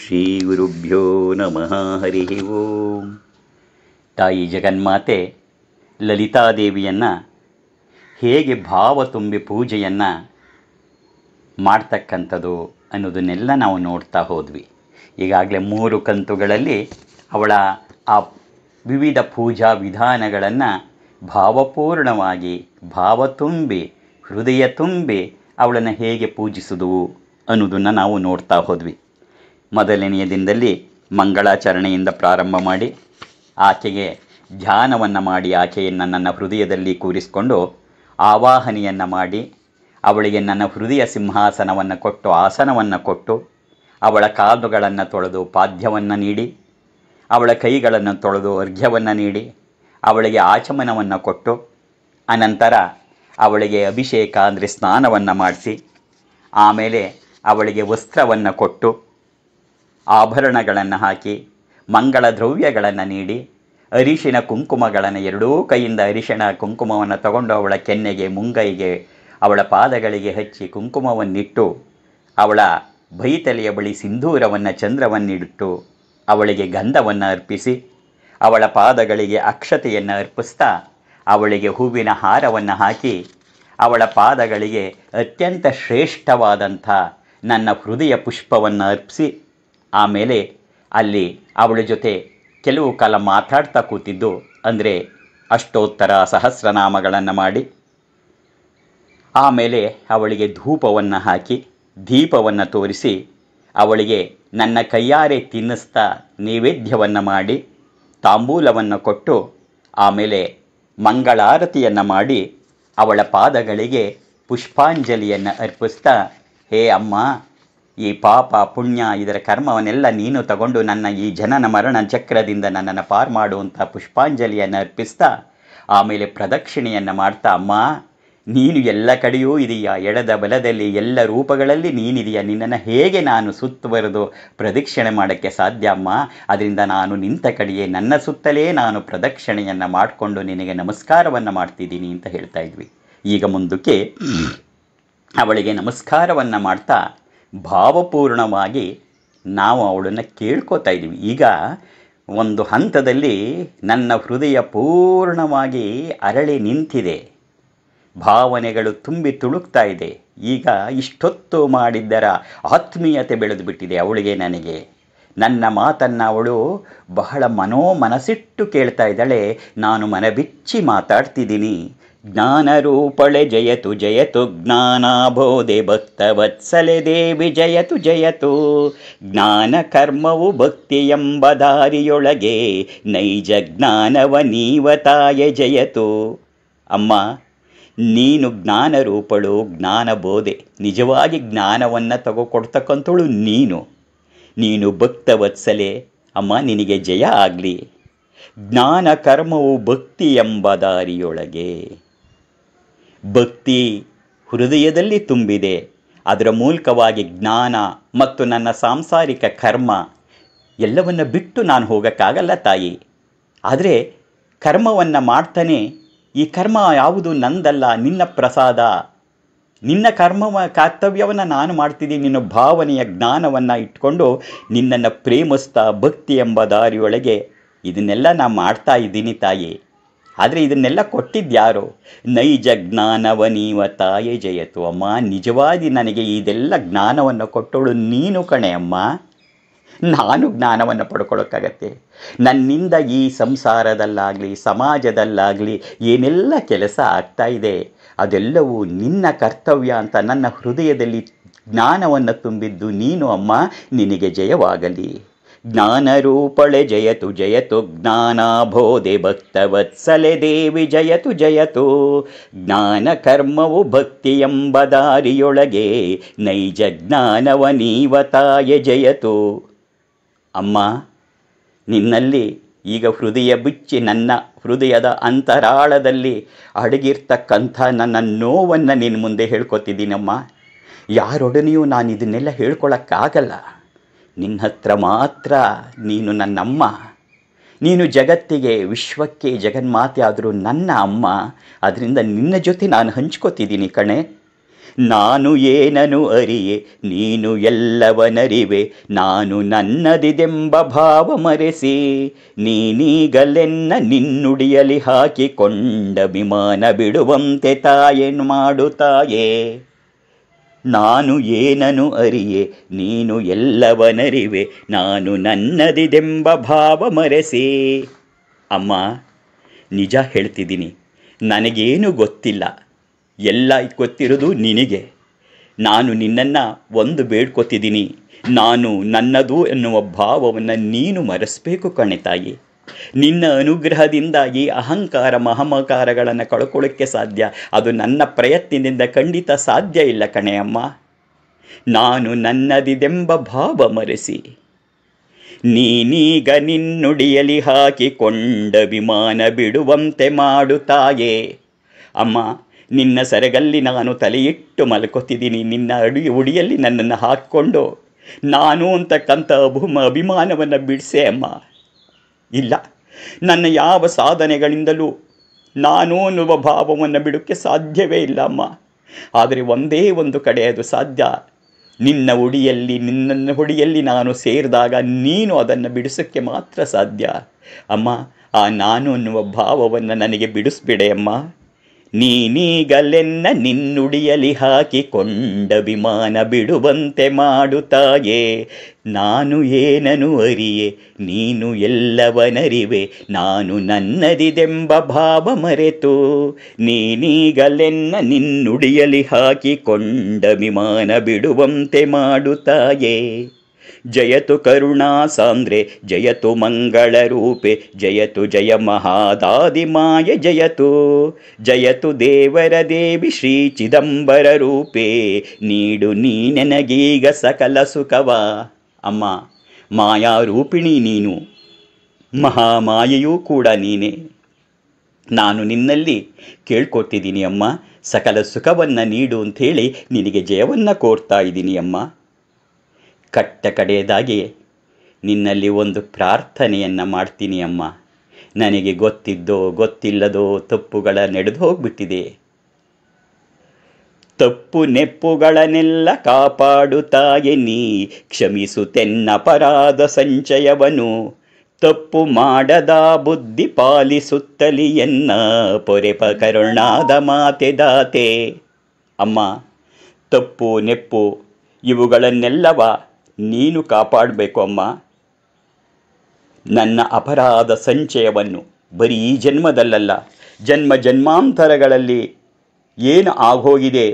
ಶ್ರೀ ಗುರುಭ್ಯೋ ನಮಃ ಹರಿ ಓಂ ತಾಯಿ ಜಗನ್ಮಾತೆ ಲಲಿತಾದೇವಿಯನ್ನು ಹೇಗೆ ಭಾವ ತುಂಬಿ ಪೂಜೆಯನ್ನು ಮಾಡ್ತಕ್ಕಂಥದ್ದು ಅನ್ನೋದನ್ನೆಲ್ಲ ನಾವು ನೋಡ್ತಾ ಹೋದ್ವಿ ಈಗಾಗಲೇ ಮೂರು ಕಂತುಗಳಲ್ಲಿ ಅವಳ ಆ ವಿವಿಧ ಪೂಜಾ ವಿಧಾನಗಳನ್ನು ಭಾವಪೂರ್ಣವಾಗಿ ಭಾವ ತುಂಬಿ ಹೃದಯ ತುಂಬಿ ಅವಳನ್ನು ಹೇಗೆ ಪೂಜಿಸುವುದು ಅನ್ನೋದನ್ನು ನಾವು ನೋಡ್ತಾ ಹೋದ್ವಿ ಮೊದಲನೆಯ ದಿನದಲ್ಲಿ ಮಂಗಳಾಚರಣೆಯಿಂದ ಪ್ರಾರಂಭ ಮಾಡಿ ಆಕೆಗೆ ಧ್ಯಾನವನ್ನು ಮಾಡಿ ಆಕೆಯನ್ನು ನನ್ನ ಹೃದಯದಲ್ಲಿ ಕೂರಿಸಿಕೊಂಡು ಆವಾಹನೆಯನ್ನು ಮಾಡಿ ಅವಳಿಗೆ ನನ್ನ ಹೃದಯ ಸಿಂಹಾಸನವನ್ನು ಕೊಟ್ಟು ಆಸನವನ್ನು ಕೊಟ್ಟು ಅವಳ ಕಾಲುಗಳನ್ನು ತೊಳೆದು ಪಾದ್ಯವನ್ನು ನೀಡಿ ಅವಳ ಕೈಗಳನ್ನು ತೊಳೆದು ಅರ್ಘ್ಯವನ್ನು ನೀಡಿ ಅವಳಿಗೆ ಆಚಮನವನ್ನು ಕೊಟ್ಟು ಅನಂತರ ಅವಳಿಗೆ ಅಭಿಷೇಕ ಅಂದರೆ ಸ್ನಾನವನ್ನು ಮಾಡಿಸಿ ಆಮೇಲೆ ಅವಳಿಗೆ ವಸ್ತ್ರವನ್ನು ಕೊಟ್ಟು ಆಭರಣಗಳನ್ನು ಹಾಕಿ ಮಂಗಳ ದ್ರವ್ಯಗಳನ್ನು ನೀಡಿ ಅರಿಶಿನ ಕುಂಕುಮಗಳನ್ನು ಎರಡೂ ಕೈಯಿಂದ ಅರಿಶಿನ ಕುಂಕುಮವನ್ನು ತಗೊಂಡು ಅವಳ ಕೆನ್ನೆಗೆ ಮುಂಗೈಗೆ ಅವಳ ಪಾದಗಳಿಗೆ ಹಚ್ಚಿ ಕುಂಕುಮವನ್ನಿಟ್ಟು ಅವಳ ಬೈತಲೆಯ ಬಳಿ ಸಿಂಧೂರವನ್ನು ಚಂದ್ರವನ್ನಿಟ್ಟು ಅವಳಿಗೆ ಗಂಧವನ್ನು ಅರ್ಪಿಸಿ ಅವಳ ಪಾದಗಳಿಗೆ ಅಕ್ಷತೆಯನ್ನು ಅರ್ಪಿಸ್ತಾ ಅವಳಿಗೆ ಹೂವಿನ ಹಾರವನ್ನು ಹಾಕಿ ಅವಳ ಪಾದಗಳಿಗೆ ಅತ್ಯಂತ ಶ್ರೇಷ್ಠವಾದಂಥ ನನ್ನ ಹೃದಯ ಪುಷ್ಪವನ್ನು ಅರ್ಪಿಸಿ ಆಮೇಲೆ ಅಲ್ಲಿ ಅವಳ ಜೊತೆ ಕೆಲವು ಕಾಲ ಮಾತಾಡ್ತಾ ಕೂತಿದ್ದು ಅಂದರೆ ಅಷ್ಟೋತ್ತರ ಸಹಸ್ರನಾಮಗಳನ್ನು ಮಾಡಿ ಆಮೇಲೆ ಅವಳಿಗೆ ಧೂಪವನ್ನು ಹಾಕಿ ದೀಪವನ್ನು ತೋರಿಸಿ ಅವಳಿಗೆ ನನ್ನ ಕೈಯಾರೆ ತಿನ್ನಿಸ್ತಾ ನೈವೇದ್ಯವನ್ನು ಮಾಡಿ ತಾಂಬೂಲವನ್ನು ಕೊಟ್ಟು ಆಮೇಲೆ ಮಂಗಳಾರತಿಯನ್ನು ಮಾಡಿ ಅವಳ ಪಾದಗಳಿಗೆ ಪುಷ್ಪಾಂಜಲಿಯನ್ನು ಅರ್ಪಿಸ್ತಾ ಹೇ ಅಮ್ಮ ಈ ಪಾಪ ಪುಣ್ಯ ಇದರ ಕರ್ಮವನ್ನೆಲ್ಲ ನೀನು ತಗೊಂಡು ನನ್ನ ಈ ಜನನ ಮರಣ ಚಕ್ರದಿಂದ ನನ್ನನ್ನು ಪಾರು ಮಾಡುವಂಥ ಪುಷ್ಪಾಂಜಲಿಯನ್ನು ಅರ್ಪಿಸ್ತಾ ಆಮೇಲೆ ಪ್ರದಕ್ಷಿಣೆಯನ್ನು ಮಾಡ್ತಾ ಅಮ್ಮ ನೀನು ಎಲ್ಲ ಕಡೆಯೂ ಇದೆಯಾ ಎಡದ ಬಲದಲ್ಲಿ ಎಲ್ಲ ರೂಪಗಳಲ್ಲಿ ನೀನಿದೆಯಾ ನಿನ್ನನ್ನು ಹೇಗೆ ನಾನು ಸುತ್ತುವರೆದು ಪ್ರದಕ್ಷಿಣೆ ಮಾಡೋಕ್ಕೆ ಸಾಧ್ಯ ಅಮ್ಮ ಅದರಿಂದ ನಾನು ನಿಂತ ಕಡೆಯೇ ನನ್ನ ಸುತ್ತಲೇ ನಾನು ಪ್ರದಕ್ಷಿಣೆಯನ್ನು ಮಾಡಿಕೊಂಡು ನಿನಗೆ ನಮಸ್ಕಾರವನ್ನು ಮಾಡ್ತಿದ್ದೀನಿ ಅಂತ ಹೇಳ್ತಾ ಇದ್ವಿ ಈಗ ಮುಂದಕ್ಕೆ ಅವಳಿಗೆ ನಮಸ್ಕಾರವನ್ನು ಮಾಡ್ತಾ ಭಾವಪೂರ್ಣವಾಗಿ ನಾವು ಅವಳನ್ನು ಕೇಳ್ಕೊತಾ ಇದ್ವಿ ಈಗ ಒಂದು ಹಂತದಲ್ಲಿ ನನ್ನ ಹೃದಯ ಪೂರ್ಣವಾಗಿ ಅರಳಿ ನಿಂತಿದೆ ಭಾವನೆಗಳು ತುಂಬಿ ತುಳುಕ್ತಾ ಇದೆ ಈಗ ಇಷ್ಟೊತ್ತು ಮಾಡಿದ್ದರ ಆತ್ಮೀಯತೆ ಬೆಳೆದು ಬಿಟ್ಟಿದೆ ಅವಳಿಗೆ ನನಗೆ ನನ್ನ ಮಾತನ್ನು ಅವಳು ಬಹಳ ಮನೋಮನಸಿಟ್ಟು ಕೇಳ್ತಾ ಇದ್ದಾಳೆ ನಾನು ಮನಬಿಚ್ಚಿ ಮಾತಾಡ್ತಿದ್ದೀನಿ ಜ್ಞಾನರೂಪಳೆ ಜಯತು ಜಯತು ಜ್ಞಾನಾಬೋಧೆ ಭಕ್ತವತ್ಸಲೆ ದೇವಿ ಜಯತು ಜಯತು ಜ್ಞಾನ ಕರ್ಮವು ಭಕ್ತಿ ಎಂಬ ದಾರಿಯೊಳಗೆ ನೈಜ ಜ್ಞಾನವ ನೀವತಾಯ ಜಯತು ಅಮ್ಮ ನೀನು ಜ್ಞಾನ ರೂಪಳು ಜ್ಞಾನ ಬೋಧೆ ನಿಜವಾಗಿ ಜ್ಞಾನವನ್ನು ತಗೊಕೊಡ್ತಕ್ಕಂಥಳು ನೀನು ನೀನು ಭಕ್ತ ವತ್ಸಲೆ ಅಮ್ಮ ನಿನಗೆ ಜಯ ಆಗಲಿ ಜ್ಞಾನ ಕರ್ಮವು ಭಕ್ತಿ ಎಂಬ ದಾರಿಯೊಳಗೆ ಭಕ್ತಿ ಹೃದಯದಲ್ಲಿ ತುಂಬಿದೆ ಅದರ ಮೂಲಕವಾಗಿ ಜ್ಞಾನ ಮತ್ತು ನನ್ನ ಸಾಂಸಾರಿಕ ಕರ್ಮ ಎಲ್ಲವನ್ನು ಬಿಟ್ಟು ನಾನು ಹೋಗೋಕ್ಕಾಗಲ್ಲ ತಾಯಿ ಆದರೆ ಕರ್ಮವನ್ನು ಮಾಡ್ತಾನೆ ಈ ಕರ್ಮ ಯಾವುದು ನಂದಲ್ಲ ನಿನ್ನ ಪ್ರಸಾದ ನಿನ್ನ ಕರ್ಮವ ಕರ್ತವ್ಯವನ್ನು ನಾನು ಮಾಡ್ತಿದ್ದೀನಿ ನಿನ್ನ ಭಾವನೆಯ ಜ್ಞಾನವನ್ನು ಇಟ್ಕೊಂಡು ನಿನ್ನನ್ನು ಪ್ರೇಮಿಸ್ತಾ ಭಕ್ತಿ ಎಂಬ ದಾರಿಯೊಳಗೆ ಇದನ್ನೆಲ್ಲ ನಾನು ಮಾಡ್ತಾ ಇದ್ದೀನಿ ತಾಯಿ ಆದರೆ ಇದನ್ನೆಲ್ಲ ಕೊಟ್ಟಿದ್ದ್ಯಾರು ನೈಜ ಜ್ಞಾನವ ನೀವ ತಾಯೇ ಜಯತು ಅಮ್ಮ ನಿಜವಾಗಿ ನನಗೆ ಇದೆಲ್ಲ ಜ್ಞಾನವನ್ನು ಕೊಟ್ಟವಳು ನೀನು ಕಣೆ ಅಮ್ಮ ನಾನು ಜ್ಞಾನವನ್ನು ಪಡ್ಕೊಳ್ಳೋಕ್ಕಾಗತ್ತೆ ನನ್ನಿಂದ ಈ ಸಂಸಾರದಲ್ಲಾಗಲಿ ಸಮಾಜದಲ್ಲಾಗಲಿ ಏನೆಲ್ಲ ಕೆಲಸ ಆಗ್ತಾ ಇದೆ ಅದೆಲ್ಲವೂ ನಿನ್ನ ಕರ್ತವ್ಯ ಅಂತ ನನ್ನ ಹೃದಯದಲ್ಲಿ ಜ್ಞಾನವನ್ನು ತುಂಬಿದ್ದು ನೀನು ಅಮ್ಮ ನಿನಗೆ ಜಯವಾಗಲಿ ರೂಪಳೆ ಜಯತು ಜಯತು ಜ್ಞಾನಾಭೋಧೆ ಭಕ್ತವತ್ಸಲೆ ದೇವಿ ಜಯತು ಜಯತು ಜ್ಞಾನ ಕರ್ಮವು ಎಂಬ ದಾರಿಯೊಳಗೆ ನೈಜ ಜ್ಞಾನವ ನೀವತಾಯ ಜಯತು ಅಮ್ಮ ನಿನ್ನಲ್ಲಿ ಈಗ ಹೃದಯ ಬಿಚ್ಚಿ ನನ್ನ ಹೃದಯದ ಅಂತರಾಳದಲ್ಲಿ ಅಡಗಿರ್ತಕ್ಕಂಥ ನನ್ನ ನೋವನ್ನು ನಿನ್ನ ಮುಂದೆ ಹೇಳ್ಕೊತಿದ್ದೀನಮ್ಮ ಯಾರೊಡನೆಯೂ ನಾನು ಇದನ್ನೆಲ್ಲ ಹೇಳ್ಕೊಳಕ್ಕಾಗಲ್ಲ ನಿನ್ನ ಹತ್ರ ಮಾತ್ರ ನೀನು ನನ್ನಮ್ಮ ನೀನು ಜಗತ್ತಿಗೆ ವಿಶ್ವಕ್ಕೆ ಜಗನ್ಮಾತೆ ಆದರೂ ನನ್ನ ಅಮ್ಮ ಅದರಿಂದ ನಿನ್ನ ಜೊತೆ ನಾನು ಹಂಚ್ಕೋತಿದ್ದೀನಿ ಕಣೆ ನಾನು ಏನನು ಅರಿಯೆ ನೀನು ಎಲ್ಲವನರಿವೆ ನಾನು ನನ್ನದಿದೆಂಬ ಭಾವ ಮರೆಸಿ ನೀನೀಗಲೆನ್ನ ನಿನ್ನುಡಿಯಲಿ ಹಾಕಿಕೊಂಡ ವಿಮಾನ ಬಿಡುವಂತೆ ತಾಯೇನು ಮಾಡುತ್ತಾಯೇ ನಾನು ಏನನು ಅರಿಯೆ ನೀನು ಎಲ್ಲವನರಿವೆ ನಾನು ನನ್ನದಿದೆಂಬ ಭಾವ ಮರೆಸಿ ಅಮ್ಮ ನಿಜ ಹೇಳ್ತಿದ್ದೀನಿ ನನಗೇನು ಗೊತ್ತಿಲ್ಲ ಎಲ್ಲ ಗೊತ್ತಿರುವುದು ನಿನಗೆ ನಾನು ನಿನ್ನನ್ನು ಒಂದು ಬೇಡ್ಕೊತಿದ್ದೀನಿ ನಾನು ನನ್ನದು ಎನ್ನುವ ಭಾವವನ್ನು ನೀನು ಮರೆಸಬೇಕು ಕಣೆ ತಾಯಿ ನಿನ್ನ ಅನುಗ್ರಹದಿಂದಾಗಿ ಅಹಂಕಾರ ಮಹಮಕಾರಗಳನ್ನು ಕಳ್ಕೊಳ್ಳೋಕ್ಕೆ ಸಾಧ್ಯ ಅದು ನನ್ನ ಪ್ರಯತ್ನದಿಂದ ಖಂಡಿತ ಸಾಧ್ಯ ಇಲ್ಲ ಕಣೆಯಮ್ಮ ನಾನು ನನ್ನದಿದೆಂಬ ಭಾವ ಮರೆಸಿ ನೀನೀಗ ನಿನ್ನುಡಿಯಲಿ ಹಾಕಿಕೊಂಡ ವಿಮಾನ ಬಿಡುವಂತೆ ಮಾಡುತ್ತಾಯೇ ಅಮ್ಮ ನಿನ್ನ ಸರಗಲ್ಲಿ ನಾನು ತಲೆಯಿಟ್ಟು ಮಲ್ಕೊತಿದ್ದೀನಿ ನಿನ್ನ ಅಡಿ ಉಡಿಯಲ್ಲಿ ನನ್ನನ್ನು ಹಾಕ್ಕೊಂಡು ನಾನು ಅಂತಕ್ಕಂಥ ಅಭಿಮ ಅಭಿಮಾನವನ್ನು ಬಿಡಿಸೆ ಅಮ್ಮ ಇಲ್ಲ ನನ್ನ ಯಾವ ಸಾಧನೆಗಳಿಂದಲೂ ನಾನು ಅನ್ನುವ ಭಾವವನ್ನು ಬಿಡೋಕ್ಕೆ ಸಾಧ್ಯವೇ ಇಲ್ಲ ಅಮ್ಮ ಆದರೆ ಒಂದೇ ಒಂದು ಕಡೆ ಅದು ಸಾಧ್ಯ ನಿನ್ನ ಉಡಿಯಲ್ಲಿ ನಿನ್ನನ್ನು ಹೊಡಿಯಲ್ಲಿ ನಾನು ಸೇರಿದಾಗ ನೀನು ಅದನ್ನು ಬಿಡಿಸೋಕ್ಕೆ ಮಾತ್ರ ಸಾಧ್ಯ ಅಮ್ಮ ಆ ನಾನು ಅನ್ನುವ ಭಾವವನ್ನು ನನಗೆ ಬಿಡಿಸ್ಬಿಡೆ ಅಮ್ಮ ನೀನೀಗಲೆನ್ನ ನಿನ್ನುಡಿಯಲಿ ಹಾಕಿಕೊಂಡ ವಿಮಾನ ಬಿಡುವಂತೆ ಮಾಡುತ್ತಾಯೇ ನಾನು ಏನನು ಅರಿಯೆ ನೀನು ಎಲ್ಲವನರಿವೆ ನಾನು ನನ್ನದಿದೆಂಬ ಭಾವ ಮರೆತು ನೀನೀಗಲೆನ್ನ ನಿನ್ನುಡಿಯಲಿ ಹಾಕಿಕೊಂಡ ವಿಮಾನ ಬಿಡುವಂತೆ ಮಾಡುತ್ತಾಯೇ ಜಯತು ಕರುಣಾ ಸಾಂದ್ರೆ ಜಯತು ರೂಪೆ ಜಯತು ಜಯ ಮಾಯ ಜಯತು ಜಯತು ದೇವರ ದೇವಿ ಶ್ರೀ ಚಿದಂಬರ ರೂಪೆ ನೀಡು ನೀ ನನಗೀಗ ಸಕಲ ಸುಖವ ಅಮ್ಮ ಮಾಯಾರೂಪಿಣಿ ನೀನು ಮಹಾಮಾಯೆಯೂ ಕೂಡ ನೀನೇ ನಾನು ನಿನ್ನಲ್ಲಿ ಕೇಳ್ಕೊತಿದ್ದೀನಿ ಅಮ್ಮ ಸಕಲ ಸುಖವನ್ನು ನೀಡು ಅಂಥೇಳಿ ನಿನಗೆ ಜಯವನ್ನು ಕೋರ್ತಾ ಇದ್ದೀನಿ ಅಮ್ಮ ಕಟ್ಟ ಕಡೆಯದಾಗಿ ನಿನ್ನಲ್ಲಿ ಒಂದು ಪ್ರಾರ್ಥನೆಯನ್ನು ಮಾಡ್ತೀನಿ ಅಮ್ಮ ನನಗೆ ಗೊತ್ತಿದ್ದೋ ಗೊತ್ತಿಲ್ಲದೋ ತಪ್ಪುಗಳ ನಡೆದು ಹೋಗ್ಬಿಟ್ಟಿದೆ ತಪ್ಪು ನೆಪ್ಪುಗಳನ್ನೆಲ್ಲ ಕಾಪಾಡುತ್ತಾಯೆ ನೀ ಅಪರಾಧ ಸಂಚಯವನು ತಪ್ಪು ಮಾಡದ ಬುದ್ಧಿ ಪಾಲಿಸುತ್ತಲಿಯನ್ನ ಪೊರೆಪ ಕರುಣಾದ ಮಾತೆ ದಾತೆ ಅಮ್ಮ ತಪ್ಪು ನೆಪ್ಪು ಇವುಗಳನ್ನೆಲ್ಲವ ನೀನು ಕಾಪಾಡಬೇಕು ಅಮ್ಮ ನನ್ನ ಅಪರಾಧ ಸಂಚಯವನ್ನು ಬರೀ ಜನ್ಮದಲ್ಲಲ್ಲ ಜನ್ಮ ಜನ್ಮಾಂತರಗಳಲ್ಲಿ ಏನು ಆಗೋಗಿದೆ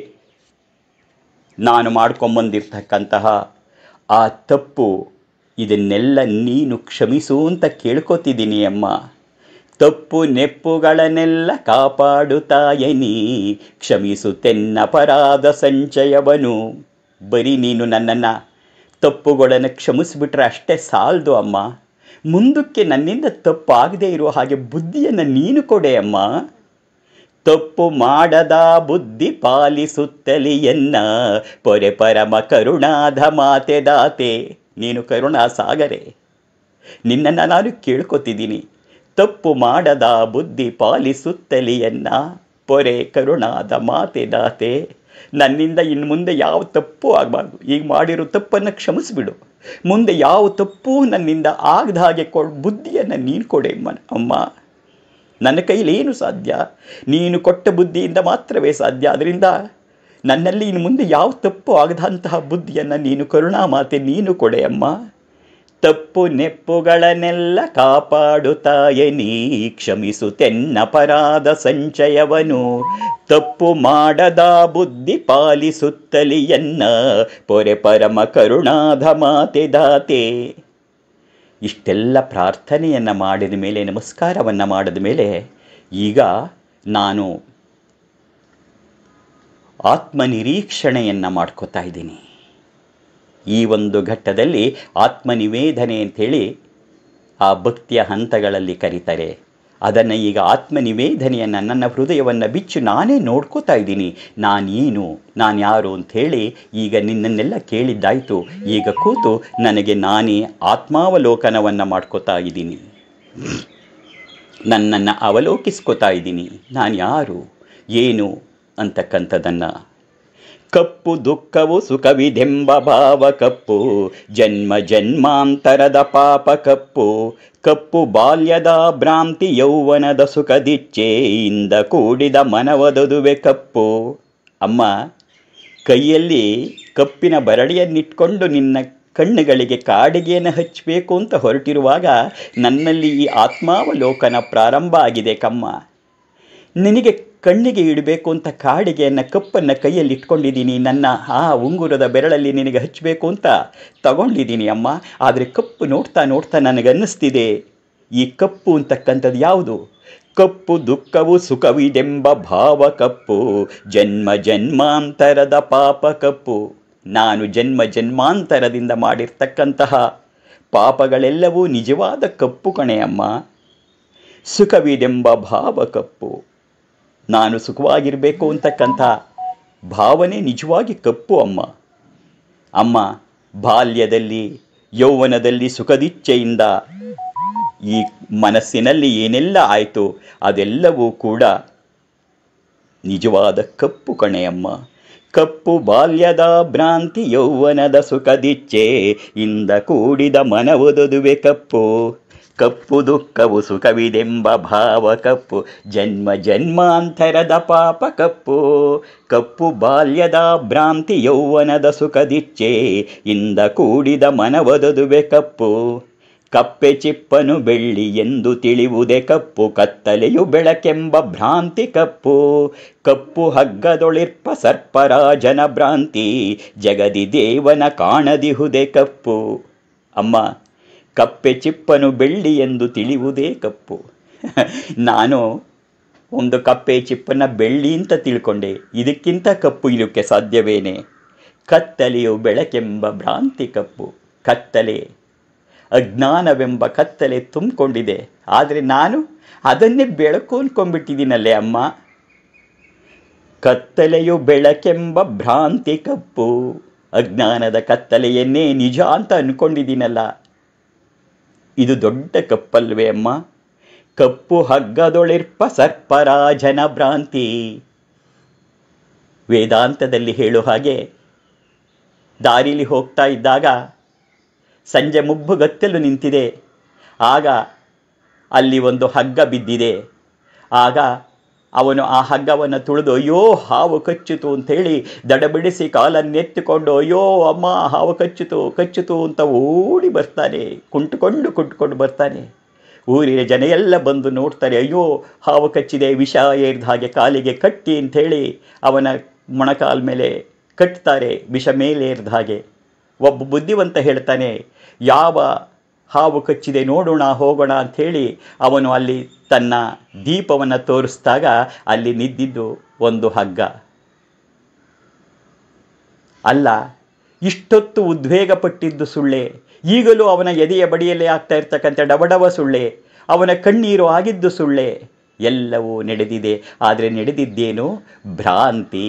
ನಾನು ಮಾಡ್ಕೊಂಬಂದಿರ್ತಕ್ಕಂತಹ ಆ ತಪ್ಪು ಇದನ್ನೆಲ್ಲ ನೀನು ಕ್ಷಮಿಸು ಅಂತ ಕೇಳ್ಕೊತಿದ್ದೀನಿ ಅಮ್ಮ ತಪ್ಪು ನೆಪ್ಪುಗಳನ್ನೆಲ್ಲ ಕಾಪಾಡುತ್ತಾಯ ನೀ ಕ್ಷಮಿಸುತ್ತೆನ್ನಪರಾಧ ಸಂಚಯವನು ಬರೀ ನೀನು ನನ್ನನ್ನು ತಪ್ಪುಗಳನ್ನು ಕ್ಷಮಿಸಿಬಿಟ್ರೆ ಅಷ್ಟೇ ಸಾಲದು ಅಮ್ಮ ಮುಂದಕ್ಕೆ ನನ್ನಿಂದ ತಪ್ಪಾಗದೇ ಇರೋ ಹಾಗೆ ಬುದ್ಧಿಯನ್ನು ನೀನು ಕೊಡೆ ಅಮ್ಮ ತಪ್ಪು ಮಾಡದ ಬುದ್ಧಿ ಪಾಲಿಸುತ್ತಲಿಯನ್ನ ಪೊರೆ ಪರಮ ಕರುಣಾಧ ಮಾತೆ ದಾತೆ ನೀನು ಕರುಣಾ ಸಾಗರೆ ನಿನ್ನನ್ನು ನಾನು ಕೇಳ್ಕೊತಿದ್ದೀನಿ ತಪ್ಪು ಮಾಡದ ಬುದ್ಧಿ ಪಾಲಿಸುತ್ತಲಿಯನ್ನ ಪೊರೆ ಕರುಣಾದ ಮಾತೆ ದಾತೆ ನನ್ನಿಂದ ಇನ್ನು ಮುಂದೆ ಯಾವ ತಪ್ಪು ಆಗಬಾರ್ದು ಈಗ ಮಾಡಿರೋ ತಪ್ಪನ್ನು ಕ್ಷಮಿಸಿಬಿಡು ಮುಂದೆ ಯಾವ ತಪ್ಪು ನನ್ನಿಂದ ಆಗದ ಹಾಗೆ ಕೊ ಬುದ್ಧಿಯನ್ನು ನೀನು ಕೊಡೆ ಅಮ್ಮ ನನ್ನ ಏನು ಸಾಧ್ಯ ನೀನು ಕೊಟ್ಟ ಬುದ್ಧಿಯಿಂದ ಮಾತ್ರವೇ ಸಾಧ್ಯ ಅದರಿಂದ ನನ್ನಲ್ಲಿ ಇನ್ನು ಮುಂದೆ ಯಾವ ತಪ್ಪು ಆಗದಂತಹ ಬುದ್ಧಿಯನ್ನು ನೀನು ಕರುಣಾ ಮಾತೆ ನೀನು ಕೊಡೆ ಅಮ್ಮ ತಪ್ಪು ನೆಪ್ಪುಗಳನ್ನೆಲ್ಲ ಕಾಪಾಡುತ್ತಾಯೆ ನೀ ಕ್ಷಮಿಸು ತೆನ್ನಪರಾಧ ಸಂಚಯವನು ತಪ್ಪು ಮಾಡದ ಬುದ್ಧಿ ಪಾಲಿಸುತ್ತಲಿಯನ್ನ ಪೊರೆ ಪರಮ ಕರುಣಾಧ ಮಾತೆ ದಾತೆ ಇಷ್ಟೆಲ್ಲ ಪ್ರಾರ್ಥನೆಯನ್ನು ಮಾಡಿದ ಮೇಲೆ ನಮಸ್ಕಾರವನ್ನು ಮಾಡಿದ ಮೇಲೆ ಈಗ ನಾನು ಆತ್ಮನಿರೀಕ್ಷಣೆಯನ್ನು ಮಾಡ್ಕೋತಾ ಇದ್ದೀನಿ ಈ ಒಂದು ಘಟ್ಟದಲ್ಲಿ ಆತ್ಮನಿವೇದನೆ ಅಂಥೇಳಿ ಆ ಭಕ್ತಿಯ ಹಂತಗಳಲ್ಲಿ ಕರೀತಾರೆ ಅದನ್ನು ಈಗ ಆತ್ಮನಿವೇದನೆಯನ್ನು ನನ್ನ ಹೃದಯವನ್ನು ಬಿಚ್ಚು ನಾನೇ ನೋಡ್ಕೋತಾ ಇದ್ದೀನಿ ನಾನೇನು ನಾನು ಯಾರು ಅಂಥೇಳಿ ಈಗ ನಿನ್ನನ್ನೆಲ್ಲ ಕೇಳಿದ್ದಾಯಿತು ಈಗ ಕೂತು ನನಗೆ ನಾನೇ ಆತ್ಮಾವಲೋಕನವನ್ನು ಮಾಡ್ಕೋತಾ ಇದ್ದೀನಿ ನನ್ನನ್ನು ಅವಲೋಕಿಸ್ಕೋತಾ ಇದ್ದೀನಿ ನಾನು ಯಾರು ಏನು ಅಂತಕ್ಕಂಥದ್ದನ್ನು ಕಪ್ಪು ದುಃಖವು ಸುಖವಿದೆಂಬ ಭಾವ ಕಪ್ಪು ಜನ್ಮ ಜನ್ಮಾಂತರದ ಪಾಪ ಕಪ್ಪು ಕಪ್ಪು ಬಾಲ್ಯದ ಭ್ರಾಂತಿ ಯೌವನದ ಇಂದ ಕೂಡಿದ ಮನವದದುವೆ ಕಪ್ಪು ಅಮ್ಮ ಕೈಯಲ್ಲಿ ಕಪ್ಪಿನ ಬರಡಿಯನ್ನಿಟ್ಕೊಂಡು ನಿನ್ನ ಕಣ್ಣುಗಳಿಗೆ ಕಾಡಿಗೆಯನ್ನು ಹಚ್ಚಬೇಕು ಅಂತ ಹೊರಟಿರುವಾಗ ನನ್ನಲ್ಲಿ ಈ ಆತ್ಮಾವಲೋಕನ ಪ್ರಾರಂಭ ಆಗಿದೆ ಕಮ್ಮ ನಿನಗೆ ಕಣ್ಣಿಗೆ ಇಡಬೇಕು ಅಂತ ಕಾಡಿಗೆಯನ್ನು ಕಪ್ಪನ್ನು ಕೈಯಲ್ಲಿ ಇಟ್ಕೊಂಡಿದ್ದೀನಿ ನನ್ನ ಆ ಉಂಗುರದ ಬೆರಳಲ್ಲಿ ನಿನಗೆ ಹಚ್ಚಬೇಕು ಅಂತ ತಗೊಂಡಿದ್ದೀನಿ ಅಮ್ಮ ಆದರೆ ಕಪ್ಪು ನೋಡ್ತಾ ನೋಡ್ತಾ ನನಗನ್ನಿಸ್ತಿದೆ ಈ ಕಪ್ಪು ಅಂತಕ್ಕಂಥದ್ದು ಯಾವುದು ಕಪ್ಪು ದುಃಖವು ಸುಖವಿದೆಂಬ ಭಾವ ಕಪ್ಪು ಜನ್ಮ ಜನ್ಮಾಂತರದ ಪಾಪ ಕಪ್ಪು ನಾನು ಜನ್ಮ ಜನ್ಮಾಂತರದಿಂದ ಮಾಡಿರ್ತಕ್ಕಂತಹ ಪಾಪಗಳೆಲ್ಲವೂ ನಿಜವಾದ ಕಪ್ಪು ಕಣೆಯಮ್ಮ ಸುಖವಿದೆಂಬ ಭಾವ ಕಪ್ಪು ನಾನು ಸುಖವಾಗಿರಬೇಕು ಅಂತಕ್ಕಂಥ ಭಾವನೆ ನಿಜವಾಗಿ ಕಪ್ಪು ಅಮ್ಮ ಅಮ್ಮ ಬಾಲ್ಯದಲ್ಲಿ ಯೌವನದಲ್ಲಿ ಸುಖದಿಚ್ಛೆಯಿಂದ ಈ ಮನಸ್ಸಿನಲ್ಲಿ ಏನೆಲ್ಲ ಆಯಿತು ಅದೆಲ್ಲವೂ ಕೂಡ ನಿಜವಾದ ಕಪ್ಪು ಕಣೆಯಮ್ಮ ಕಪ್ಪು ಬಾಲ್ಯದ ಭ್ರಾಂತಿ ಯೌವನದ ಸುಖದಿಚ್ಛೆ ಇಂದ ಕೂಡಿದ ಮನವೊದದುವೆ ಕಪ್ಪು ಕಪ್ಪು ದುಃಖವು ಸುಖವಿದೆಂಬ ಭಾವ ಕಪ್ಪು ಜನ್ಮ ಜನ್ಮಾಂತರದ ಪಾಪ ಕಪ್ಪು ಕಪ್ಪು ಬಾಲ್ಯದ ಭ್ರಾಂತಿ ಯೌವನದ ಸುಖದಿಚ್ಛೆ ಇಂದ ಕೂಡಿದ ಮನವದದುವೆ ಕಪ್ಪು ಕಪ್ಪೆ ಚಿಪ್ಪನು ಬೆಳ್ಳಿ ಎಂದು ತಿಳಿಯುವುದೇ ಕಪ್ಪು ಕತ್ತಲೆಯು ಬೆಳಕೆಂಬ ಭ್ರಾಂತಿ ಕಪ್ಪು ಕಪ್ಪು ಹಗ್ಗದೊಳಿರ್ಪ ಸರ್ಪರಾಜನ ಭ್ರಾಂತಿ ಜಗದಿ ದೇವನ ಕಾಣದಿಹುದೆ ಕಪ್ಪು ಅಮ್ಮ ಕಪ್ಪೆ ಚಿಪ್ಪನು ಬೆಳ್ಳಿ ಎಂದು ತಿಳಿಯುವುದೇ ಕಪ್ಪು ನಾನು ಒಂದು ಕಪ್ಪೆ ಚಿಪ್ಪನ ಬೆಳ್ಳಿ ಅಂತ ತಿಳ್ಕೊಂಡೆ ಇದಕ್ಕಿಂತ ಕಪ್ಪು ಇಲುಕ್ಕೆ ಸಾಧ್ಯವೇನೆ ಕತ್ತಲೆಯು ಬೆಳಕೆಂಬ ಭ್ರಾಂತಿ ಕಪ್ಪು ಕತ್ತಲೆ ಅಜ್ಞಾನವೆಂಬ ಕತ್ತಲೆ ತುಂಬಿಕೊಂಡಿದೆ ಆದರೆ ನಾನು ಅದನ್ನೇ ಬೆಳಕು ಅಂದ್ಕೊಂಡ್ಬಿಟ್ಟಿದ್ದೀನಲ್ಲೇ ಅಮ್ಮ ಕತ್ತಲೆಯು ಬೆಳಕೆಂಬ ಭ್ರಾಂತಿ ಕಪ್ಪು ಅಜ್ಞಾನದ ಕತ್ತಲೆಯನ್ನೇ ನಿಜ ಅಂತ ಅಂದ್ಕೊಂಡಿದ್ದೀನಲ್ಲ ಇದು ದೊಡ್ಡ ಕಪ್ಪಲ್ವೇ ಅಮ್ಮ ಕಪ್ಪು ಹಗ್ಗದೊಳಿರ್ಪ ಸರ್ಪರಾಜನ ಭ್ರಾಂತಿ ವೇದಾಂತದಲ್ಲಿ ಹೇಳು ಹಾಗೆ ದಾರಿಲಿ ಹೋಗ್ತಾ ಇದ್ದಾಗ ಸಂಜೆ ಮುಬ್ಬುಗತ್ತಲು ನಿಂತಿದೆ ಆಗ ಅಲ್ಲಿ ಒಂದು ಹಗ್ಗ ಬಿದ್ದಿದೆ ಆಗ ಅವನು ಆ ಹಗ್ಗವನ್ನು ತುಳಿದು ಅಯ್ಯೋ ಹಾವು ಕಚ್ಚಿತು ಅಂತೇಳಿ ದಡಬಿಡಿಸಿ ಕಾಲನ್ನೆತ್ತಿಕೊಂಡು ಅಯ್ಯೋ ಅಮ್ಮ ಹಾವು ಕಚ್ಚಿತು ಕಚ್ಚಿತು ಅಂತ ಓಡಿ ಬರ್ತಾನೆ ಕುಂಟುಕೊಂಡು ಕುಂಟುಕೊಂಡು ಬರ್ತಾನೆ ಊರಿನ ಜನ ಎಲ್ಲ ಬಂದು ನೋಡ್ತಾರೆ ಅಯ್ಯೋ ಹಾವು ಕಚ್ಚಿದೆ ವಿಷ ಏರಿದ ಹಾಗೆ ಕಾಲಿಗೆ ಕಟ್ಟಿ ಅಂಥೇಳಿ ಅವನ ಮೊಣಕಾಲ ಮೇಲೆ ಕಟ್ತಾರೆ ವಿಷ ಮೇಲೆ ಏರಿದ ಹಾಗೆ ಒಬ್ಬ ಬುದ್ಧಿವಂತ ಹೇಳ್ತಾನೆ ಯಾವ ಹಾವು ಕಚ್ಚಿದೆ ನೋಡೋಣ ಹೋಗೋಣ ಅಂಥೇಳಿ ಅವನು ಅಲ್ಲಿ ತನ್ನ ದೀಪವನ್ನು ತೋರಿಸಿದಾಗ ಅಲ್ಲಿ ನಿದ್ದಿದ್ದು ಒಂದು ಹಗ್ಗ ಅಲ್ಲ ಇಷ್ಟೊತ್ತು ಉದ್ವೇಗಪಟ್ಟಿದ್ದು ಸುಳ್ಳೆ ಈಗಲೂ ಅವನ ಎದೆಯ ಬಡಿಯಲ್ಲೇ ಆಗ್ತಾ ಇರ್ತಕ್ಕಂಥ ಡಬಡವ ಸುಳ್ಳೆ ಅವನ ಕಣ್ಣೀರು ಆಗಿದ್ದು ಸುಳ್ಳೆ ಎಲ್ಲವೂ ನಡೆದಿದೆ ಆದರೆ ನಡೆದಿದ್ದೇನು ಭ್ರಾಂತಿ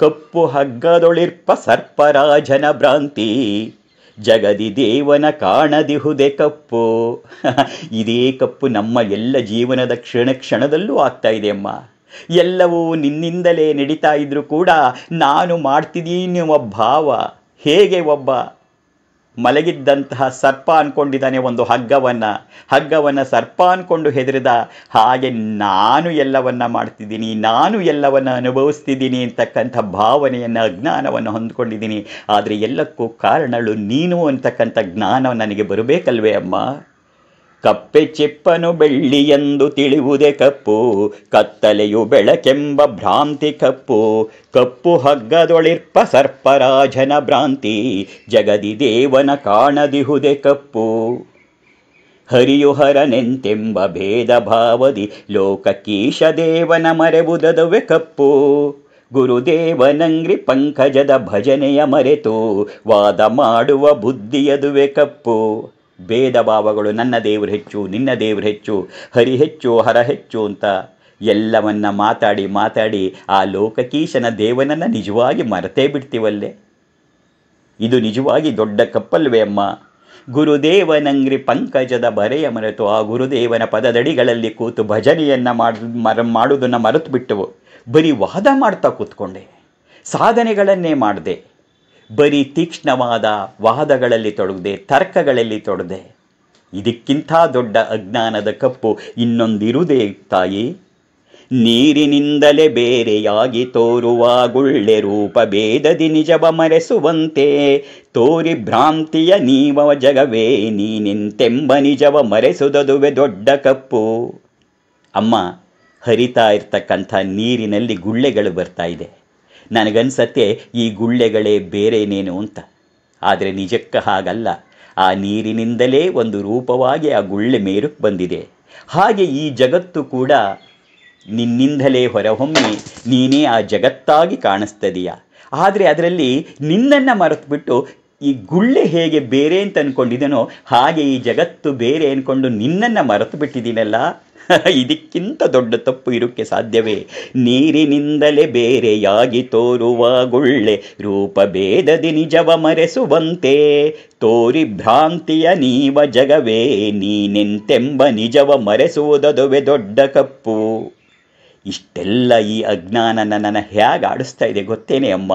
ಕಪ್ಪು ಹಗ್ಗದೊಳಿರ್ಪ ಸರ್ಪರಾಜನ ಭ್ರಾಂತಿ ಜಗದಿ ದೇವನ ಕಾಣದಿಹುದೆ ಕಪ್ಪು ಇದೇ ಕಪ್ಪು ನಮ್ಮ ಎಲ್ಲ ಜೀವನದ ಕ್ಷಣ ಕ್ಷಣದಲ್ಲೂ ಆಗ್ತಾ ಇದೆ ಅಮ್ಮ ಎಲ್ಲವೂ ನಿನ್ನಿಂದಲೇ ನಡೀತಾ ಇದ್ರೂ ಕೂಡ ನಾನು ಮಾಡ್ತಿದ್ದೀನಿ ಒಬ್ಬ ಭಾವ ಹೇಗೆ ಒಬ್ಬ ಮಲಗಿದ್ದಂತಹ ಸರ್ಪ ಅಂದ್ಕೊಂಡಿದ್ದಾನೆ ಒಂದು ಹಗ್ಗವನ್ನು ಹಗ್ಗವನ್ನು ಸರ್ಪ ಅಂದ್ಕೊಂಡು ಹೆದರಿದ ಹಾಗೆ ನಾನು ಎಲ್ಲವನ್ನು ಮಾಡ್ತಿದ್ದೀನಿ ನಾನು ಎಲ್ಲವನ್ನು ಅನುಭವಿಸ್ತಿದ್ದೀನಿ ಅಂತಕ್ಕಂಥ ಭಾವನೆಯನ್ನು ಅಜ್ಞಾನವನ್ನು ಹೊಂದ್ಕೊಂಡಿದ್ದೀನಿ ಆದರೆ ಎಲ್ಲಕ್ಕೂ ಕಾರಣಗಳು ನೀನು ಅಂತಕ್ಕಂಥ ಜ್ಞಾನ ನನಗೆ ಬರಬೇಕಲ್ವೇ ಅಮ್ಮ ಕಪ್ಪೆ ಚಿಪ್ಪನು ಎಂದು ತಿಳಿಯುವುದೇ ಕಪ್ಪು ಕತ್ತಲೆಯು ಬೆಳಕೆಂಬ ಭ್ರಾಂತಿ ಕಪ್ಪು ಕಪ್ಪು ಹಗ್ಗದೊಳಿರ್ಪ ಸರ್ಪರಾಜನ ಭ್ರಾಂತಿ ಜಗದಿ ದೇವನ ಕಾಣದಿಹುದೆ ಕಪ್ಪು ಹರಿಯುಹರನೆಂತೆಂಬ ಭೇದ ಭಾವದಿ ಲೋಕಕೀಶ ದೇವನ ಮರೆವುದದುವೆ ಕಪ್ಪು ಗುರುದೇವನಂಗ್ರಿ ಪಂಕಜದ ಭಜನೆಯ ಮರೆತು ವಾದ ಮಾಡುವ ಬುದ್ಧಿಯದುವೆ ಕಪ್ಪು ಭೇದ ಭಾವಗಳು ನನ್ನ ದೇವ್ರು ಹೆಚ್ಚು ನಿನ್ನ ದೇವ್ರು ಹೆಚ್ಚು ಹರಿ ಹೆಚ್ಚು ಹರ ಹೆಚ್ಚು ಅಂತ ಎಲ್ಲವನ್ನ ಮಾತಾಡಿ ಮಾತಾಡಿ ಆ ಲೋಕಕೀಶನ ದೇವನನ್ನು ನಿಜವಾಗಿ ಮರತೇ ಬಿಡ್ತೀವಲ್ಲೆ ಇದು ನಿಜವಾಗಿ ದೊಡ್ಡ ಕಪ್ಪಲ್ವೇ ಅಮ್ಮ ಗುರುದೇವನಂಗ್ರಿ ಪಂಕಜದ ಬರೆಯ ಮರೆತು ಆ ಗುರುದೇವನ ಪದದಡಿಗಳಲ್ಲಿ ಕೂತು ಭಜನೆಯನ್ನು ಮರ ಮಾಡುವುದನ್ನು ಮರೆತು ಬಿಟ್ಟವು ಬರೀ ವಾದ ಮಾಡ್ತಾ ಕೂತ್ಕೊಂಡೆ ಸಾಧನೆಗಳನ್ನೇ ಮಾಡಿದೆ ಬರೀ ತೀಕ್ಷ್ಣವಾದ ವಾದಗಳಲ್ಲಿ ತೊಡಗದೆ ತರ್ಕಗಳಲ್ಲಿ ತೊಡದೆ ಇದಕ್ಕಿಂತ ದೊಡ್ಡ ಅಜ್ಞಾನದ ಕಪ್ಪು ಇನ್ನೊಂದಿರುವುದೇ ತಾಯಿ ನೀರಿನಿಂದಲೇ ಬೇರೆಯಾಗಿ ತೋರುವ ಗುಳ್ಳೆ ರೂಪ ಭೇದದಿ ನಿಜವ ಮರೆಸುವಂತೆ ತೋರಿ ಭ್ರಾಂತಿಯ ನೀವ ಜಗವೇ ನೀನೆಂತೆಂಬ ನಿಜವ ಮರೆಸುದದುವೆ ದೊಡ್ಡ ಕಪ್ಪು ಅಮ್ಮ ಹರಿತಾ ಇರ್ತಕ್ಕಂಥ ನೀರಿನಲ್ಲಿ ಗುಳ್ಳೆಗಳು ಬರ್ತಾ ಇದೆ ನನಗನ್ಸತ್ತೆ ಈ ಗುಳ್ಳೆಗಳೇ ಬೇರೇನೇನು ಅಂತ ಆದರೆ ನಿಜಕ್ಕ ಹಾಗಲ್ಲ ಆ ನೀರಿನಿಂದಲೇ ಒಂದು ರೂಪವಾಗಿ ಆ ಗುಳ್ಳೆ ಮೇರು ಬಂದಿದೆ ಹಾಗೆ ಈ ಜಗತ್ತು ಕೂಡ ನಿನ್ನಿಂದಲೇ ಹೊರಹೊಮ್ಮಿ ನೀನೇ ಆ ಜಗತ್ತಾಗಿ ಕಾಣಿಸ್ತದೀಯ ಆದರೆ ಅದರಲ್ಲಿ ನಿನ್ನನ್ನು ಮರೆತುಬಿಟ್ಟು ಈ ಗುಳ್ಳೆ ಹೇಗೆ ಬೇರೆ ಅಂತ ಅಂದ್ಕೊಂಡಿದನೋ ಹಾಗೆ ಈ ಜಗತ್ತು ಬೇರೆ ಅಂದ್ಕೊಂಡು ನಿನ್ನನ್ನು ಮರೆತು ಬಿಟ್ಟಿದ್ದೀನಲ್ಲ ಇದಕ್ಕಿಂತ ದೊಡ್ಡ ತಪ್ಪು ಇರೋಕ್ಕೆ ಸಾಧ್ಯವೇ ನೀರಿನಿಂದಲೇ ಬೇರೆಯಾಗಿ ತೋರುವ ಗುಳ್ಳೆ ರೂಪಭೇದದಿ ನಿಜವ ಮರೆಸುವಂತೆ ತೋರಿ ಭ್ರಾಂತಿಯ ನೀವ ಜಗವೇ ನೀನೆಂತೆಂಬ ನಿಜವ ಮರೆಸುವುದದುವೆ ದೊಡ್ಡ ಕಪ್ಪು ಇಷ್ಟೆಲ್ಲ ಈ ಅಜ್ಞಾನ ನನ್ನನ್ನು ಹೇಗೆ ಆಡಿಸ್ತಾ ಇದೆ ಗೊತ್ತೇನೆ ಅಮ್ಮ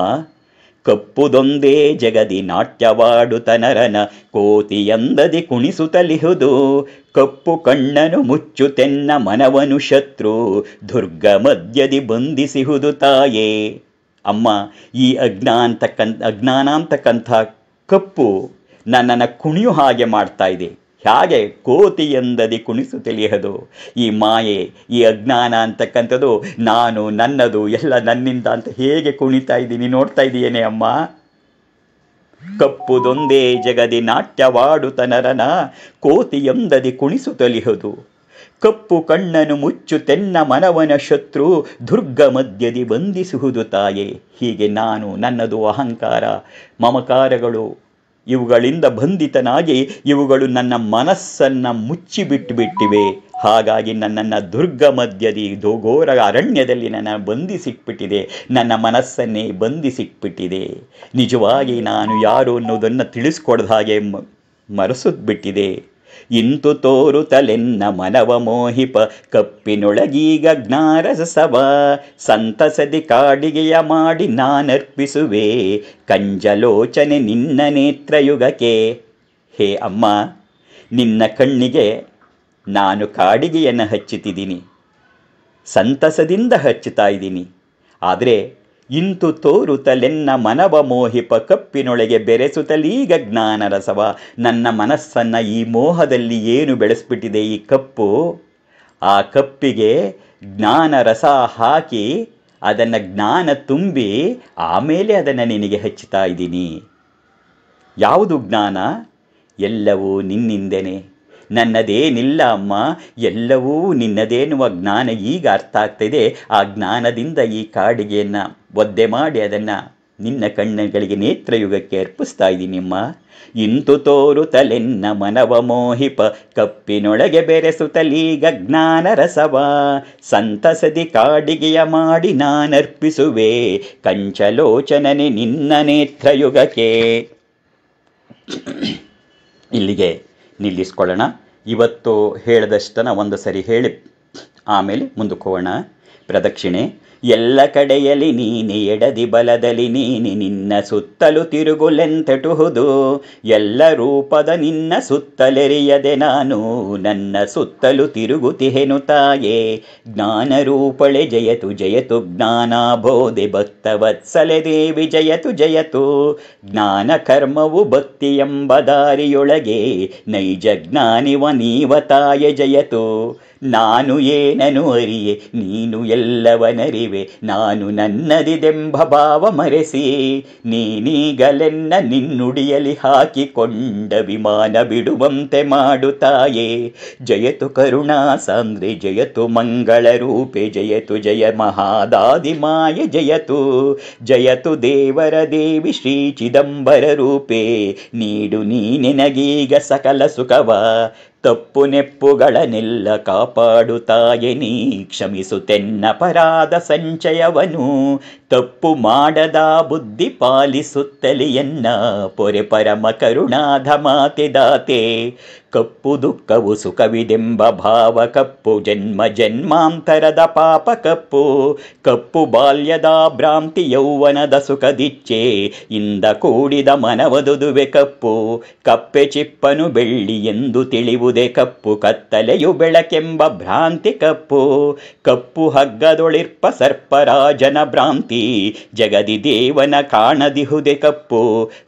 ಕಪ್ಪುದೊಂದೇ ಜಗದಿ ನಾಟ್ಯವಾಡುತನರನ ಕೋತಿಯಂದದಿ ಕುಣಿಸುತ್ತಲಿಹುದು ಕಪ್ಪು ಕಣ್ಣನು ಮುಚ್ಚುತೆನ್ನ ಮನವನು ಶತ್ರು ದುರ್ಗ ಮಧ್ಯದಿ ಬಂಧಿಸಿಹುದು ತಾಯೇ ಅಮ್ಮ ಈ ಅಜ್ಞಾನ ಅಜ್ಞಾನಾಂತಕ್ಕಂಥ ಅಜ್ಞಾನ ಕಪ್ಪು ನನ್ನನ್ನು ಕುಣಿಯು ಹಾಗೆ ಮಾಡ್ತಾ ಇದೆ ಹೇಗೆ ಕೋತಿ ಎಂದದಿ ಕುಣಿಸು ತಿಳಿಯದು ಈ ಮಾಯೆ ಈ ಅಜ್ಞಾನ ಅಂತಕ್ಕಂಥದ್ದು ನಾನು ನನ್ನದು ಎಲ್ಲ ನನ್ನಿಂದ ಅಂತ ಹೇಗೆ ಕುಣಿತಾ ಇದ್ದೀನಿ ನೋಡ್ತಾ ಇದ್ದೀಯೇನೆ ಅಮ್ಮ ಕಪ್ಪುದೊಂದೇ ಜಗದಿ ನಾಟ್ಯವಾಡುತನರನ ಕೋತಿ ಎಂದದಿ ಕುಣಿಸು ತೊಲಿಹುದು ಕಪ್ಪು ಕಣ್ಣನು ಮುಚ್ಚು ತೆನ್ನ ಮನವನ ಶತ್ರು ದುರ್ಗ ಮಧ್ಯದಿ ಬಂಧಿಸುವುದು ತಾಯೆ ಹೀಗೆ ನಾನು ನನ್ನದು ಅಹಂಕಾರ ಮಮಕಾರಗಳು ಇವುಗಳಿಂದ ಬಂಧಿತನಾಗಿ ಇವುಗಳು ನನ್ನ ಮನಸ್ಸನ್ನು ಮುಚ್ಚಿಬಿಟ್ಟುಬಿಟ್ಟಿವೆ ಹಾಗಾಗಿ ನನ್ನನ್ನು ದುರ್ಗ ಮಧ್ಯದಿ ದೋಗೋರ ಅರಣ್ಯದಲ್ಲಿ ನನ್ನ ಬಂಧಿಸಿಟ್ಬಿಟ್ಟಿದೆ ನನ್ನ ಮನಸ್ಸನ್ನೇ ಬಂಧಿಸಿಟ್ಬಿಟ್ಟಿದೆ ನಿಜವಾಗಿ ನಾನು ಯಾರು ಅನ್ನೋದನ್ನು ತಿಳಿಸ್ಕೊಡ್ದ ಹಾಗೆ ಬಿಟ್ಟಿದೆ ಇಂತು ತಲೆನ್ನ ಮನವ ಮೋಹಿಪ ಕಪ್ಪಿನೊಳಗೀಗ ಜ್ಞಾರಸವ ಸಂತಸದಿ ಕಾಡಿಗೆಯ ಮಾಡಿ ನಾನರ್ಪಿಸುವೆ ಕಂಜಲೋಚನೆ ನಿನ್ನ ನೇತ್ರಯುಗಕ್ಕೆ ಹೇ ಅಮ್ಮ ನಿನ್ನ ಕಣ್ಣಿಗೆ ನಾನು ಕಾಡಿಗೆಯನ್ನು ಹಚ್ಚುತ್ತಿದ್ದೀನಿ ಸಂತಸದಿಂದ ಹಚ್ಚುತ್ತಾ ಇದ್ದೀನಿ ಆದರೆ ಇಂತು ತೋರುತ್ತಲೆನ್ನ ಮನವ ಮೋಹಿಪ ಕಪ್ಪಿನೊಳಗೆ ಬೆರೆಸುತ್ತಲೀಗ ರಸವ ನನ್ನ ಮನಸ್ಸನ್ನು ಈ ಮೋಹದಲ್ಲಿ ಏನು ಬೆಳೆಸ್ಬಿಟ್ಟಿದೆ ಈ ಕಪ್ಪು ಆ ಕಪ್ಪಿಗೆ ಜ್ಞಾನ ರಸ ಹಾಕಿ ಅದನ್ನು ಜ್ಞಾನ ತುಂಬಿ ಆಮೇಲೆ ಅದನ್ನು ನಿನಗೆ ಹಚ್ಚುತ್ತಾ ಇದ್ದೀನಿ ಯಾವುದು ಜ್ಞಾನ ಎಲ್ಲವೂ ನಿನ್ನಿಂದೇ ನನ್ನದೇನಿಲ್ಲ ಅಮ್ಮ ಎಲ್ಲವೂ ನಿನ್ನದೇನುವ ಜ್ಞಾನ ಈಗ ಅರ್ಥ ಆಗ್ತಿದೆ ಆ ಜ್ಞಾನದಿಂದ ಈ ಕಾಡಿಗೆಯನ್ನು ಒದ್ದೆ ಮಾಡಿ ಅದನ್ನು ನಿನ್ನ ಕಣ್ಣುಗಳಿಗೆ ನೇತ್ರಯುಗಕ್ಕೆ ಅರ್ಪಿಸ್ತಾ ಇದ್ದೀನಿಮ್ಮ ಇಂತು ತೋರು ತಲೆನ್ನ ಮನವ ಮೋಹಿಪ ಕಪ್ಪಿನೊಳಗೆ ಬೆರೆಸುತ್ತಲೀಗ ಜ್ಞಾನ ರಸವ ಸಂತಸದಿ ಕಾಡಿಗೆಯ ಮಾಡಿ ನಾನರ್ಪಿಸುವೆ ಕಂಚಲೋಚನನೆ ನಿನ್ನ ನೇತ್ರಯುಗಕ್ಕೆ ಇಲ್ಲಿಗೆ ನಿಲ್ಲಿಸ್ಕೊಳ್ಳೋಣ ಇವತ್ತು ಹೇಳಿದಷ್ಟನ್ನು ಒಂದು ಸರಿ ಹೇಳಿ ಆಮೇಲೆ ಮುಂದಕ್ಕೆ ಹೋಗೋಣ ಪ್ರದಕ್ಷಿಣೆ ಎಲ್ಲ ಕಡೆಯಲ್ಲಿ ನೀನೆ ಎಡದಿ ಬಲದಲ್ಲಿ ನೀನೆ ನಿನ್ನ ಸುತ್ತಲೂ ತಿರುಗುಲೆಂತೆಟುಹುದು ಎಲ್ಲ ರೂಪದ ನಿನ್ನ ಸುತ್ತಲೆರಿಯದೆ ನಾನು ನನ್ನ ಸುತ್ತಲೂ ತಿರುಗುತಿಹೆನು ತಾಯೇ ಜ್ಞಾನ ರೂಪಳೆ ಜಯತು ಜಯತು ಭಕ್ತ ವತ್ಸಲೆ ದೇವಿ ಜಯತು ಜಯತು ಜ್ಞಾನ ಕರ್ಮವು ಭಕ್ತಿ ಎಂಬ ದಾರಿಯೊಳಗೆ ನೈಜ ಜ್ಞಾನಿವ ನೀವ ತಾಯೆ ಜಯತು ನಾನು ಏನನು ಅರಿಯೆ ನೀನು ಎಲ್ಲವನರಿವೆ ನಾನು ನನ್ನದಿದೆಂಬ ಭಾವ ಮರೆಸಿ ನೀನೀಗಲೆನ್ನ ನಿನ್ನುಡಿಯಲಿ ಹಾಕಿಕೊಂಡ ವಿಮಾನ ಬಿಡುವಂತೆ ಮಾಡುತ್ತಾಯೇ ಜಯತು ಕರುಣಾ ಸಾಂದ್ರೆ ಜಯತು ಮಂಗಳ ರೂಪೆ ಜಯತು ಜಯ ಮಹಾದಾದಿಮಾಯ ಜಯತು ಜಯತು ದೇವರ ದೇವಿ ಶ್ರೀ ಚಿದಂಬರ ರೂಪೆ ನೀಡು ನೀನೆನಗೀಗ ಸಕಲ ಸುಖವ ತಪ್ಪು ನೆಪ್ಪುಗಳನ್ನೆಲ್ಲ ಕಾಪಾಡುತ್ತಾಯೆ ನೀ ಪರಾದ ಸಂಚಯವನು ತಪ್ಪು ಮಾಡದ ಬುದ್ಧಿ ಪಾಲಿಸುತ್ತಲಿಯನ್ನ ಪೊರೆ ಪರಮ ಕರುಣಾಧ ಮಾತೆ ದಾತೆ ಕಪ್ಪು ದುಃಖವು ಸುಖವಿದೆಂಬ ಭಾವ ಕಪ್ಪು ಜನ್ಮ ಜನ್ಮಾಂತರದ ಪಾಪ ಕಪ್ಪು ಕಪ್ಪು ಬಾಲ್ಯದ ಭ್ರಾಂತಿ ಯೌವನದ ಸುಖದಿಚ್ಚೆ ಇಂದ ಕೂಡಿದ ಮನವದುದುವೆ ಕಪ್ಪು ಕಪ್ಪೆ ಚಿಪ್ಪನು ಬೆಳ್ಳಿ ಎಂದು ತಿಳಿವುದೇ ಕಪ್ಪು ಕತ್ತಲೆಯು ಬೆಳಕೆಂಬ ಭ್ರಾಂತಿ ಕಪ್ಪು ಕಪ್ಪು ಹಗ್ಗದೊಳಿರ್ಪ ಸರ್ಪರಾಜನ ಭ್ರಾಂತಿ ಜಗದಿ ದೇವನ ಕಾಣದಿಹುದೆ ಕಪ್ಪು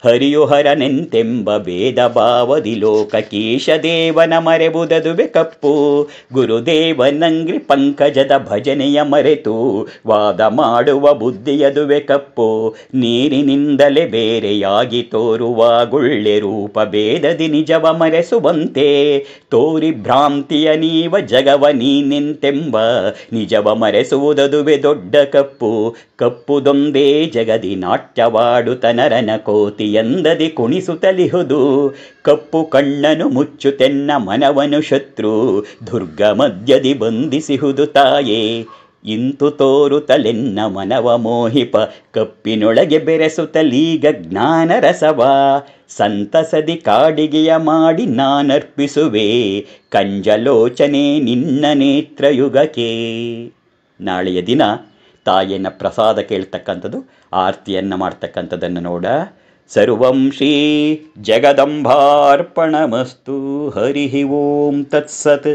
ಹರಿಯುಹರನೆಂತೆಂಬ ಭೇದ ಭಾವದಿ ಲೋಕಕೀಶ ದೇವನ ಮರೆಬುದದುವೆ ಕಪ್ಪು ಗುರುದೇವನಂಗ್ರಿ ಪಂಕಜದ ಭಜನೆಯ ಮರೆತು ವಾದ ಮಾಡುವ ಬುದ್ಧಿಯದುವೆ ಕಪ್ಪು ನೀರಿನಿಂದಲೇ ಬೇರೆಯಾಗಿ ತೋರುವ ಗುಳ್ಳೆ ರೂಪ ಬೇದದಿ ನಿಜವ ಮರೆಸುವಂತೆ ತೋರಿ ಭ್ರಾಂತಿಯ ನೀವ ಜಗವ ನೀನೆಂತೆಂಬ ನಿಜವ ಮರೆಸುವುದದುವೆ ದೊಡ್ಡ ಕಪ್ಪು ಕಪ್ಪುದೊಂದೇ ಜಗದಿ ನಾಟ್ಯವಾಡುತ ನರನ ಎಂದದಿ ಕುಣಿಸುತ್ತಲಿಹುದು ಕಪ್ಪು ಕಣ್ಣನು ಮುಚ್ಚ ಮುಚ್ಚುತೆನ್ನ ಮನವನು ಶತ್ರು ದುರ್ಗ ಮಧ್ಯದಿ ಬಂಧಿಸಿಹುದು ತಾಯೇ ಇಂತು ತಲೆನ್ನ ಮನವ ಮೋಹಿಪ ಕಪ್ಪಿನೊಳಗೆ ಬೆರೆಸುತ್ತಲೀಗ ಜ್ಞಾನರಸವ ಸಂತಸದಿ ಕಾಡಿಗೆಯ ಮಾಡಿ ನಾನರ್ಪಿಸುವೆ ಕಂಜಲೋಚನೆ ನಿನ್ನ ನೇತ್ರಯುಗಕ್ಕೆ ನಾಳೆಯ ದಿನ ತಾಯಿಯನ್ನು ಪ್ರಸಾದ ಕೇಳ್ತಕ್ಕಂಥದ್ದು ಆರ್ತಿಯನ್ನು ಮಾಡ್ತಕ್ಕಂಥದ್ದನ್ನು ನೋಡ सर्वं श्रीजगदम्भार्पणमस्तु हरिः ॐ तत्सत्